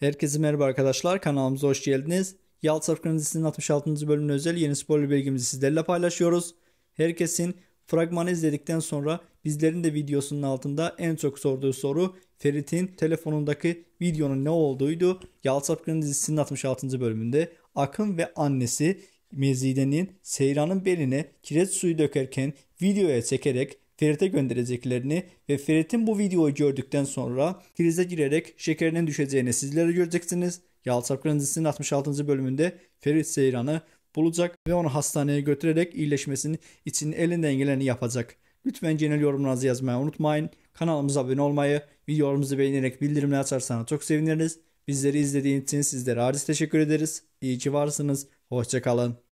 Herkese merhaba arkadaşlar. Kanalımıza hoş geldiniz. Yalt Safkan 66. bölümüne özel yeni spoiler bilgimizi sizlerle paylaşıyoruz. Herkesin fragmanı izledikten sonra bizlerin de videosunun altında en çok sorduğu soru Ferit'in telefonundaki videonun ne olduğuydu. Yalt Safkan 66. bölümünde Akın ve annesi Mezide'nin Seyran'ın beline kireç suyu dökerken videoya çekerek Ferit'e göndereceklerini ve Ferit'in bu videoyu gördükten sonra krize girerek şekerinin düşeceğini sizlere göreceksiniz. Yalçapkın dizisinin 66. bölümünde Ferit Seyran'ı bulacak ve onu hastaneye götürerek iyileşmesini için elinden geleni yapacak. Lütfen genel yorumlarınızı yazmayı unutmayın. Kanalımıza abone olmayı, videolarımızı beğenerek bildirimleri açarsanız çok seviniriz. Bizleri izlediğiniz için sizlere aciz teşekkür ederiz. İyi ki varsınız. Hoşçakalın.